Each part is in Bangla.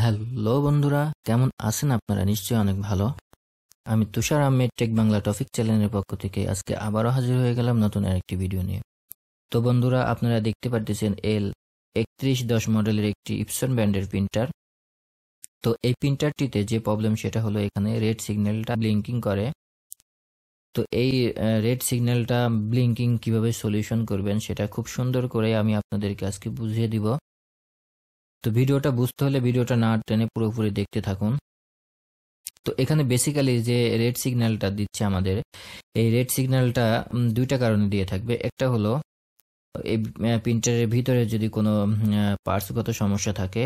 হ্যালো বন্ধুরা কেমন আছেন আপনারা নিশ্চয়ই অনেক ভালো আমি তুষার আহমেদ টেক বাংলা টপিক চ্যানেলের পক্ষ থেকে আজকে আবারও হাজির হয়ে গেলাম নতুন আরেকটি ভিডিও নিয়ে তো বন্ধুরা আপনারা দেখতে পারতেছেন এল একত্রিশ দশ মডেলের একটি ইপসন ব্র্যান্ডের প্রিন্টার তো এই প্রিন্টারটিতে যে প্রবলেম সেটা হলো এখানে রেড সিগন্যালটা ব্লিঙ্কিং করে তো এই রেড সিগন্যালটা ব্লিঙ্কিং কিভাবে সলিউশন করবেন সেটা খুব সুন্দর করে আমি আপনাদেরকে আজকে বুঝিয়ে দিব তো ভিডিওটা বুঝতে হলে ভিডিওটা না টেনে পুরোপুরি দেখতে থাকুন তো এখানে বেসিক্যালি যে রেড সিগন্যালটা দিচ্ছে আমাদের এই রেড সিগন্যালটা দুইটা কারণে দিয়ে থাকবে একটা হলো এই প্রিন্টারের ভিতরে যদি কোনো পার্সগত সমস্যা থাকে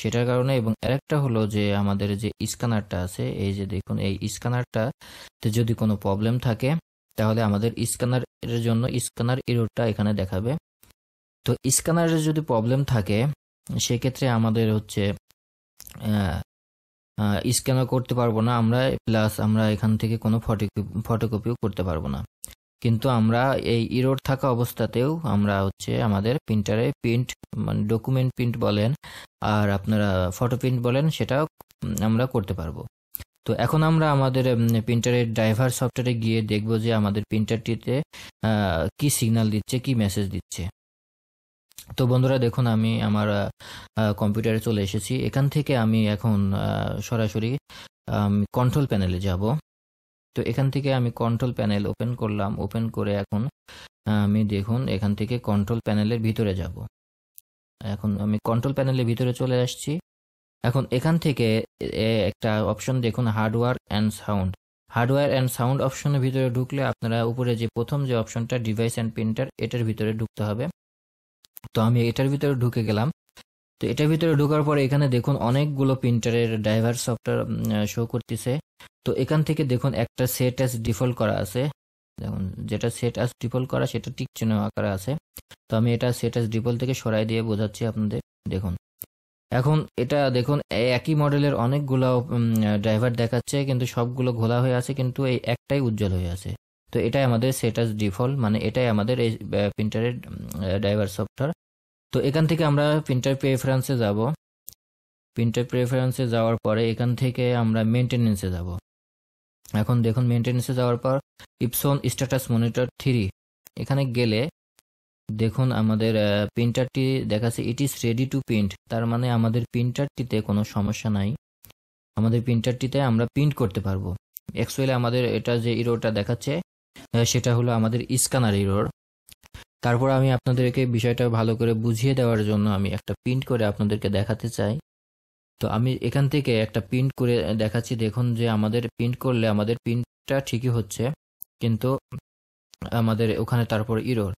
সেটার কারণে এবং আরেকটা হলো যে আমাদের যে স্ক্যানারটা আছে এই যে দেখুন এই স্ক্যানারটাতে যদি কোনো প্রবলেম থাকে তাহলে আমাদের স্ক্যানারের জন্য স্ক্যানার এরোরটা এখানে দেখাবে তো স্ক্যানারের যদি প্রবলেম থাকে সেক্ষেত্রে আমাদের হচ্ছে স্ক্যানও করতে পারবো না আমরা প্লাস আমরা এখান থেকে কোনো ফটোকপি ফটোকপিও করতে পারবো না কিন্তু আমরা এই ইরোড থাকা অবস্থাতেও আমরা হচ্ছে আমাদের প্রিন্টারে প্রিন্ট মানে ডকুমেন্ট প্রিন্ট বলেন আর আপনারা ফটো প্রিন্ট বলেন সেটাও আমরা করতে পারবো তো এখন আমরা আমাদের প্রিন্টারের ড্রাইভার সফটওয়্যারে গিয়ে দেখব যে আমাদের প্রিন্টারটিতে কি সিগন্যাল দিচ্ছে কি মেসেজ দিচ্ছে তো বন্ধুরা দেখুন আমি আমার কম্পিউটারে চলে এসেছি এখান থেকে আমি এখন সরাসরি কন্ট্রোল প্যানেলে যাব তো এখান থেকে আমি কন্ট্রোল প্যানেল ওপেন করলাম ওপেন করে এখন আমি দেখুন এখান থেকে কন্ট্রোল প্যানেলের ভিতরে যাব এখন আমি কন্ট্রোল প্যানেলের ভিতরে চলে আসছি এখন এখান থেকে একটা অপশন দেখুন hardware and sound hardware and sound অপশনের ভিতরে ঢুকলে আপনারা উপরে যে প্রথম যে অপশনটা ডিভাইস অ্যান্ড প্রিন্টার এটার ভিতরে ঢুকতে হবে তো আমি এটার ভিতরে ঢুকে গেলাম তো এটার ভিতরে ঢোকার পরে এখানে দেখুন অনেকগুলো প্রিন্টারের ড্রাইভার সফটওয়্যার শো করতেছে তো এখান থেকে দেখুন একটা সেট অ্যাস ডিফল্ট করা আছে দেখুন যেটা সেট অ্যাজ ডিফল্ট করা সেটা টিক চিহ্ন আকারে আছে তো আমি এটা সেট অ্যাস ডিফল্ট থেকে সরাই দিয়ে বোঝাচ্ছি আপনাদের দেখুন এখন এটা দেখুন একই মডেলের অনেকগুলো ড্রাইভার দেখাচ্ছে কিন্তু সবগুলো ঘোলা হয়ে আছে কিন্তু এই একটাই উজ্জ্বল হয়ে আছে তো এটাই আমাদের সেট অ্যাস ডিফল্ট মানে এটাই আমাদের এই প্রিন্টারের ড্রাইভার সফটওয়্যার তো এখান থেকে আমরা প্রিন্টার প্রেফারেন্সে যাব প্রিন্টার প্রেফারেন্সে যাওয়ার পরে এখান থেকে আমরা মেনটেনেন্সে যাব এখন দেখুন মেনটেনেন্সে যাওয়ার পর ইপসন স্ট্যাটাস মনিটর থ্রি এখানে গেলে দেখুন আমাদের প্রিন্টারটি দেখাচ্ছে it is ready to print তার মানে আমাদের প্রিন্টারটিতে কোনো সমস্যা নাই আমাদের প্রিন্টারটিতে আমরা প্রিন্ট করতে পারবো অ্যাকচুয়ালি আমাদের এটা যে ইরোটা দেখাচ্ছে সেটা হলো আমাদের স্ক্যানার ইরোর তারপর আমি আপনাদেরকে বিষয়টা ভালো করে বুঝিয়ে দেওয়ার জন্য আমি একটা প্রিন্ট করে আপনাদেরকে দেখাতে চাই তো আমি এখান থেকে একটা প্রিন্ট করে দেখাচ্ছি দেখুন যে আমাদের প্রিন্ট করলে আমাদের প্রিন্টটা ঠিকই হচ্ছে কিন্তু আমাদের ওখানে তারপর ইরোর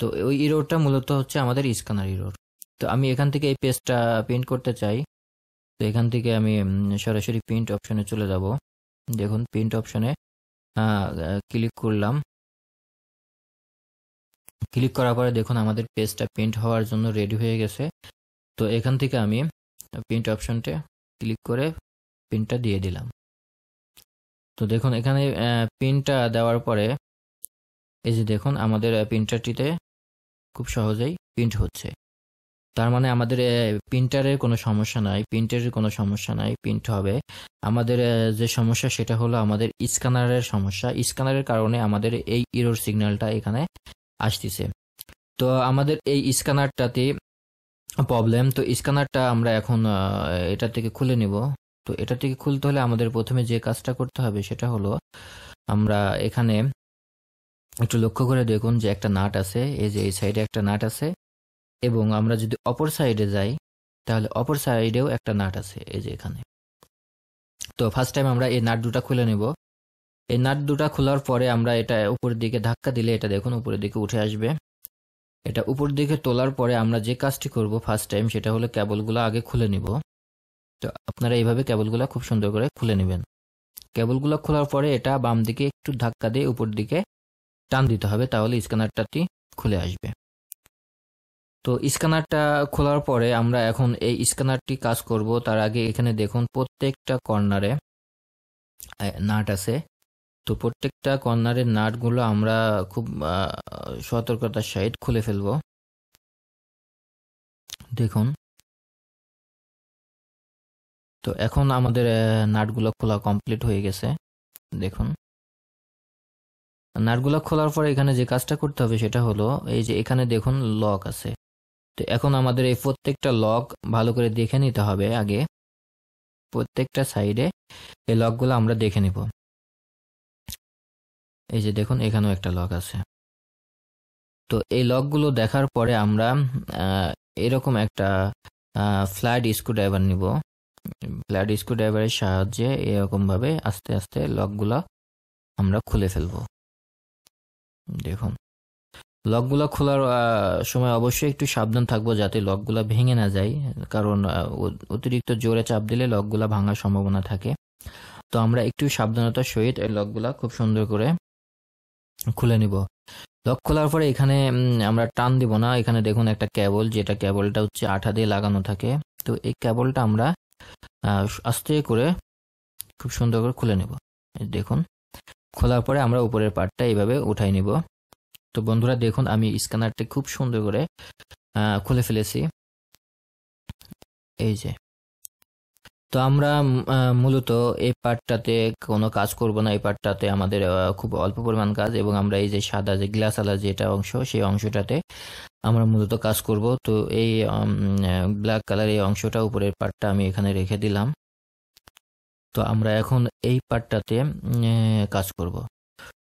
তো ওই ইরোরটা মূলত হচ্ছে আমাদের স্ক্যানার ইরোর তো আমি এখান থেকে এই পেজটা প্রিন্ট করতে চাই তো এখান থেকে আমি সরাসরি প্রিন্ট অপশনে চলে যাব দেখুন প্রিন্ট অপশনে ক্লিক করলাম ক্লিক করার পরে দেখুন আমাদের পেজটা প্রিন্ট হওয়ার জন্য রেডি হয়ে গেছে তো এখান থেকে আমি প্রিন্ট অপশনটা ক্লিক করে প্রিন্টটা দিয়ে দিলাম তো দেখুন এখানে প্রিন্টটা দেওয়ার পরে এই যে দেখুন আমাদের প্রিন্টারটিতে খুব সহজেই প্রিন্ট হচ্ছে তার মানে আমাদের প্রিন্টারের কোনো সমস্যা নাই প্রিন্টারের কোনো সমস্যা নাই প্রিন্ট হবে আমাদের যে সমস্যা সেটা হলো আমাদের স্ক্যানারের সমস্যা স্ক্যানারের কারণে আমাদের এই ইরোর সিগন্যালটা এখানে আসতেছে তো আমাদের এই স্ক্যানারটাতে প্রবলেম তো স্ক্যানারটা আমরা এখন এটা থেকে খুলে নিব তো এটা থেকে খুলতে হলে আমাদের প্রথমে যে কাজটা করতে হবে সেটা হলো আমরা এখানে একটু লক্ষ্য করে দেখুন যে একটা নাট আছে এই যে এই সাইডে একটা নাট আছে এবং আমরা যদি অপর সাইডে যাই তাহলে অপর সাইডেও একটা নাট আছে এই যে এখানে তো ফার্স্ট টাইম আমরা এই নাট দুটা খুলে নেব এই নাট দুটা খোলার পরে আমরা এটা উপরের দিকে ধাক্কা দিলে এটা দেখুন উপরের দিকে উঠে আসবে এটা উপর দিকে তোলার পরে আমরা যে কাজটি করব ফার্স্ট টাইম সেটা হলো ক্যাবলগুলো আগে খুলে নিব তো আপনারা এইভাবে ক্যাবলগুলো খুব সুন্দর করে খুলে নেবেন কেবলগুলো খোলার পরে এটা বাম দিকে একটু ধাক্কা দিয়ে উপর দিকে টান দিতে হবে তাহলে স্ক্যানারটাটি খুলে আসবে তো স্ক্যানারটা খোলার পরে আমরা এখন এই স্ক্যানারটি কাজ করব তার আগে এখানে দেখুন প্রত্যেকটা কর্নারে নাট আছে তো প্রত্যেকটা কর্নারের নাটগুলো আমরা খুব সতর্কতার সাইড খুলে ফেলব দেখুন তো এখন আমাদের নাটগুলো খোলা কমপ্লিট হয়ে গেছে দেখুন নাটগুলো খোলার পরে এখানে যে কাজটা করতে হবে সেটা হলো এই যে এখানে দেখুন লক আছে তো এখন আমাদের এই প্রত্যেকটা লক ভালো করে দেখে নিতে হবে আগে প্রত্যেকটা সাইডে এই লকগুলো আমরা দেখে নিব এই যে দেখুন এখানেও একটা লক আছে তো এই লকগুলো দেখার পরে আমরা এরকম একটা ফ্ল্যাট স্ক্রুড্রাইভার নিব ফ্ল্যাট স্ক্রুড্রাইভারের সাহায্যে এরকমভাবে আস্তে আস্তে লকগুলো আমরা খুলে ফেলব দেখুন লকগুলো খোলার সময় অবশ্যই একটু সাবধান থাকবো যাতে লকগুলো ভেঙে না যায় কারণ অতিরিক্ত জোরে চাপ দিলে লকগুলো ভাঙার সম্ভাবনা থাকে তো আমরা একটু সাবধানতার সহিত এই লকগুলা খুব সুন্দর করে খুলে নিব লক খোলার পরে এখানে আমরা টান দিব না এখানে দেখুন একটা ক্যাবল যেটা ক্যাবলটা হচ্ছে আঠা দিয়ে লাগানো থাকে তো এই ক্যাবলটা আমরা আস্তে করে খুব সুন্দর করে খুলে নেব দেখুন খোলার পরে আমরা উপরের পার্টটা এইভাবে উঠাই নিব তো বন্ধুরা দেখুন আমি স্ক্যানারটা খুব সুন্দর করে খুলে ফেলেছি এই যে তো আমরা মূলত এই পার্টটাতে কোনো কাজ করব না এই পার্টটাতে আমাদের খুব অল্প পরিমাণ কাজ এবং আমরা এই যে সাদা যে গ্লাস আলা যেটা অংশ সেই অংশটাতে আমরা মূলত কাজ করব তো এই ব্ল্যাক কালার এই অংশটা উপরের পার্টটা আমি এখানে রেখে দিলাম তো আমরা এখন এই পার্টটাতে কাজ করব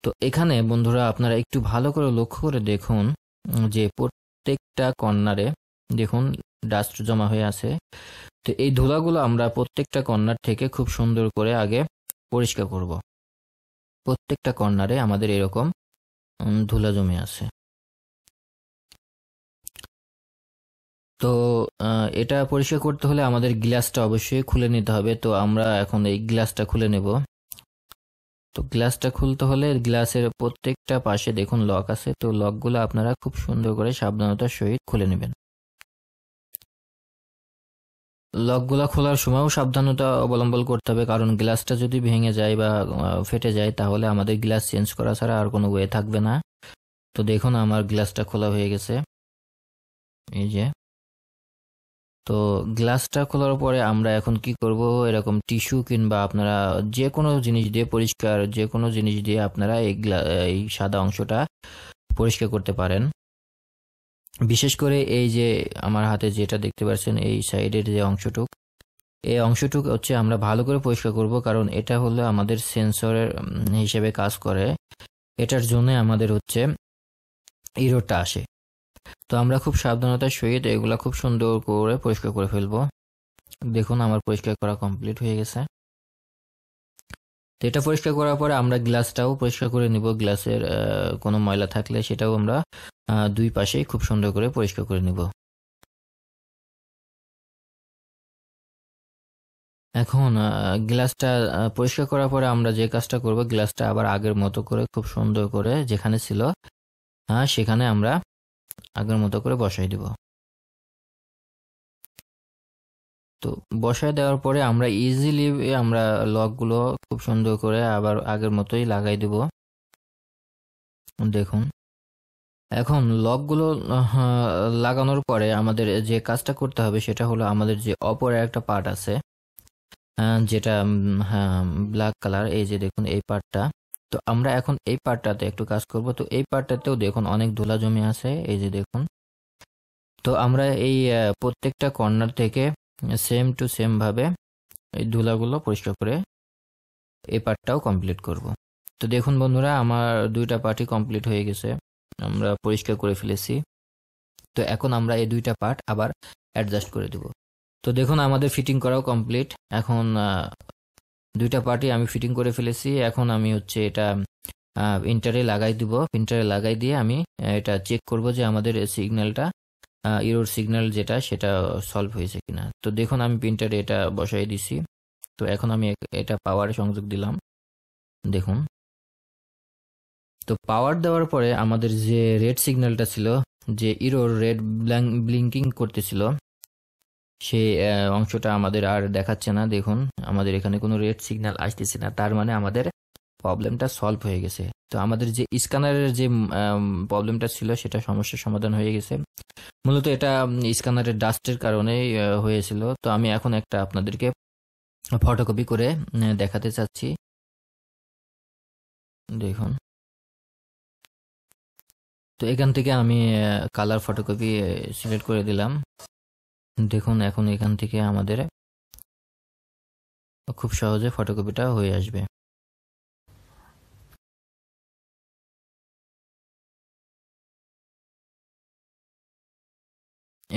তো এখানে বন্ধুরা আপনারা একটু ভালো করে লক্ষ্য করে দেখুন যে প্রত্যেকটা কর্নারে দেখুন ডাস্ট জমা হয়ে আছে তো এই ধুলাগুলো আমরা প্রত্যেকটা কর্নার থেকে খুব সুন্দর করে আগে পরিষ্কার করব প্রত্যেকটা কর্নারে আমাদের এরকম ধুলা জমে আছে তো এটা পরিষ্কার করতে হলে আমাদের গ্লাসটা অবশ্যই খুলে নিতে হবে তো আমরা এখন এই গ্লাসটা খুলে নেব তো গ্লাসটা খুলতে হলে গ্লাসের প্রত্যেকটা পাশে দেখুন লক আছে তো লকগুলো আপনারা খুব সুন্দর করে সাবধানতার সহিত খুলে নেবেন লকগুলা খোলার সময়ও সাবধানতা অবলম্বন করতে হবে কারণ গ্লাসটা যদি ভেঙে যায় বা ফেটে যায় তাহলে আমাদের গ্লাস চেঞ্জ করা ছাড়া আর কোনো ওয়ে থাকবে না তো দেখুন আমার গ্লাসটা খোলা হয়ে গেছে এই যে তো গ্লাসটা খোলার পরে আমরা এখন কি করব এরকম টিস্যু কিংবা আপনারা যে কোনো জিনিস দিয়ে পরিষ্কার যে কোনো জিনিস দিয়ে আপনারা এই এই সাদা অংশটা পরিষ্কার করতে পারেন বিশেষ করে এই যে আমার হাতে যেটা দেখতে পাচ্ছেন এই সাইডের যে অংশটুক এই অংশটুক হচ্ছে আমরা ভালো করে পরিষ্কার করব কারণ এটা হলো আমাদের সেন্সরের হিসেবে কাজ করে এটার জন্য আমাদের হচ্ছে ইরোডটা আসে তো আমরা খুব সাবধানতার সহিত এগুলো খুব সুন্দর করে পরিষ্কার করে ফেলবো দেখুন আমার পরিষ্কার করা কমপ্লিট হয়ে গেছে তো এটা পরিষ্কার করার পরে আমরা গ্লাসটাও পরিষ্কার করে নিব গ্লাসের কোনো ময়লা থাকলে সেটাও আমরা দুই পাশেই খুব সুন্দর করে পরিষ্কার করে নিব এখন গ্লাসটা পরিষ্কার করার পরে আমরা যে কাজটা করব গ্লাসটা আবার আগের মতো করে খুব সুন্দর করে যেখানে ছিল হ্যাঁ সেখানে আমরা আগের মতো করে বসাই দিব তো বসায় দেওয়ার পরে আমরা ইজিলি আমরা লকগুলো খুব সুন্দর করে আবার আগের মতোই লাগাই দেব দেখুন এখন লকগুলো লাগানোর পরে আমাদের যে কাজটা করতে হবে সেটা হলো আমাদের যে অপর একটা পার্ট আছে যেটা ব্ল্যাক কালার এই যে দেখুন এই পার্টটা তো আমরা এখন এই পার্টটাতে একটু কাজ করব তো এই পার্টটাতেও দেখুন অনেক ধুলা জমে আছে এই যে দেখুন তো আমরা এই প্রত্যেকটা কর্নার থেকে সেম টু সেমভাবে এই ধুলাগুলো পরিষ্কার করে এই পার্টটাও কমপ্লিট করব। তো দেখুন বন্ধুরা আমার দুইটা পার্টই কমপ্লিট হয়ে গেছে আমরা পরিষ্কার করে ফেলেছি তো এখন আমরা এই দুইটা পার্ট আবার অ্যাডজাস্ট করে দেব তো দেখুন আমাদের ফিটিং করাও কমপ্লিট এখন দুইটা পার্টই আমি ফিটিং করে ফেলেছি এখন আমি হচ্ছে এটা প্রিন্টারে লাগাই দিব প্রিন্টারে লাগাই দিয়ে আমি এটা চেক করব যে আমাদের সিগন্যালটা ইরোর সিগন্যাল যেটা সেটা সলভ হয়েছে কিনা তো দেখুন আমি প্রিন্টারে এটা বসাই দিছি তো এখন আমি এটা পাওয়ারে সংযোগ দিলাম দেখুন তো পাওয়ার দেওয়ার পরে আমাদের যে রেড সিগন্যালটা ছিল যে ইরোর রেড ব্লিঙ্কিং করতেছিল সেই অংশটা আমাদের আর দেখাচ্ছে না দেখুন আমাদের এখানে কোনো রেড সিগন্যাল আসতেছে না তার মানে আমাদের প্রবলেমটা সলভ হয়ে গেছে তো আমাদের যে স্ক্যানারের যে প্রবলেমটা ছিল সেটা সমস্যার সমাধান হয়ে গেছে মূলত এটা স্ক্যানারের ডাস্টের কারণেই হয়েছিল তো আমি এখন একটা আপনাদেরকে ফটোকপি করে দেখাতে চাচ্ছি দেখুন তো এখান থেকে আমি কালার ফটোকপি সিলেক্ট করে দিলাম দেখুন এখন এখান থেকে আমাদের খুব সহজে ফটোকপিটা হয়ে আসবে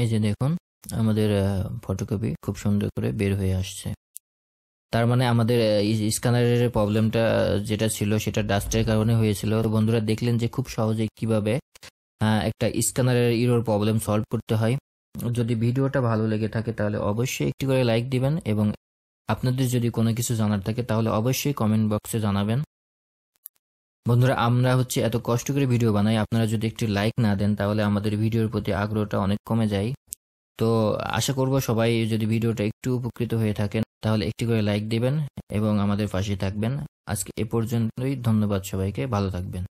এই যে দেখুন আমাদের ফটোকপি খুব সুন্দর করে বের হয়ে আসছে তার মানে আমাদের স্ক্যানারের প্রবলেমটা যেটা ছিল সেটা ডাস্টের কারণে হয়েছিল তো বন্ধুরা দেখলেন যে খুব সহজে কিভাবে একটা স্ক্যানারের ইরোর প্রবলেম সলভ করতে হয় যদি ভিডিওটা ভালো লেগে থাকে তাহলে অবশ্যই একটি করে লাইক দিবেন এবং আপনাদের যদি কোনো কিছু জানার থাকে তাহলে অবশ্যই কমেন্ট বক্সে জানাবেন বন্ধুরা আমরা হচ্ছে এত কষ্ট করে ভিডিও বানাই আপনারা যদি একটি লাইক না দেন তাহলে আমাদের ভিডিওর প্রতি আগ্রহটা অনেক কমে যায় তো আশা করব সবাই যদি ভিডিওটা একটু উপকৃত হয়ে থাকেন তাহলে একটি করে লাইক দেবেন এবং আমাদের পাশে থাকবেন আজকে এ পর্যন্তই ধন্যবাদ সবাইকে ভালো থাকবেন